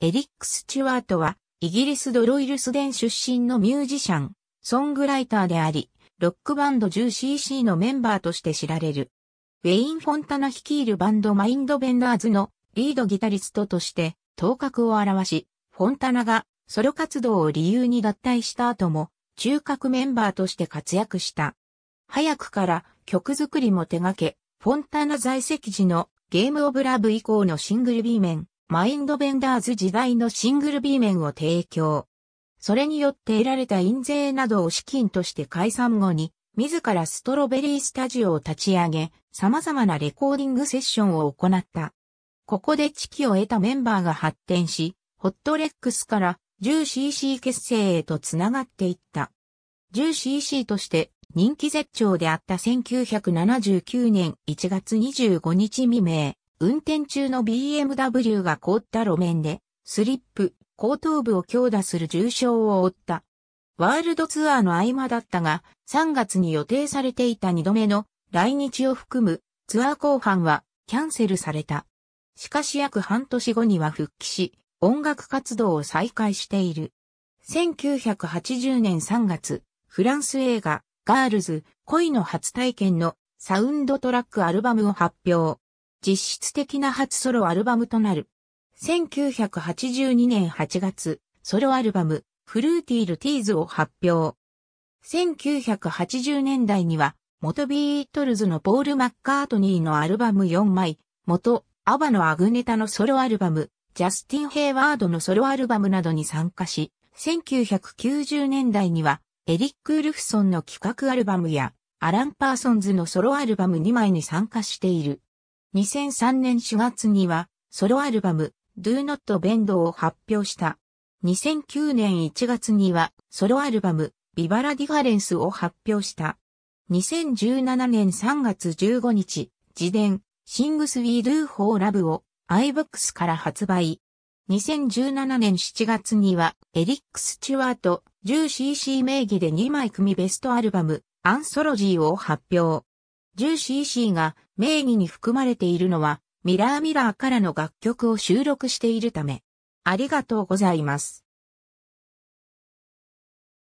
エリック・スチュワートは、イギリスドロイルスデン出身のミュージシャン、ソングライターであり、ロックバンド 10cc のメンバーとして知られる。ウェイン・フォンタナ率いるバンドマインドベンダーズのリードギタリストとして頭角を表し、フォンタナがソロ活動を理由に脱退した後も、中核メンバーとして活躍した。早くから曲作りも手掛け、フォンタナ在籍時のゲームオブラブ以降のシングル B 面、マインドベンダーズ時代のシングル B 面を提供。それによって得られた印税などを資金として解散後に、自らストロベリースタジオを立ち上げ、様々なレコーディングセッションを行った。ここで知機を得たメンバーが発展し、ホットレックスから 10cc 結成へとつながっていった。10cc として人気絶頂であった1979年1月25日未明、運転中の BMW が凍った路面で、スリップ、後頭部を強打する重傷を負った。ワールドツアーの合間だったが、3月に予定されていた2度目の来日を含むツアー後半はキャンセルされた。しかし約半年後には復帰し、音楽活動を再開している。1980年3月、フランス映画、ガールズ、恋の初体験のサウンドトラックアルバムを発表。実質的な初ソロアルバムとなる。1982年8月、ソロアルバム、フルーティールティーズを発表。1980年代には、元ビートルズのポール・マッカートニーのアルバム4枚、元、アバのアグネタのソロアルバム、ジャスティン・ヘイワードのソロアルバムなどに参加し、1990年代には、エリック・ウルフソンの企画アルバムや、アラン・パーソンズのソロアルバム2枚に参加している。2003年4月には、ソロアルバム、Do Not Bend を発表した。2009年1月には、ソロアルバム、ビバラディファレンスを発表した。2017年3月15日、自伝、Sings We Do For Love を iBooks から発売。2017年7月には、エリック・スチュワート、10cc 名義で2枚組ベストアルバム、アンソロジーを発表。10cc が名義に含まれているのは、ミラーミラーからの楽曲を収録しているため。ありがとうございます。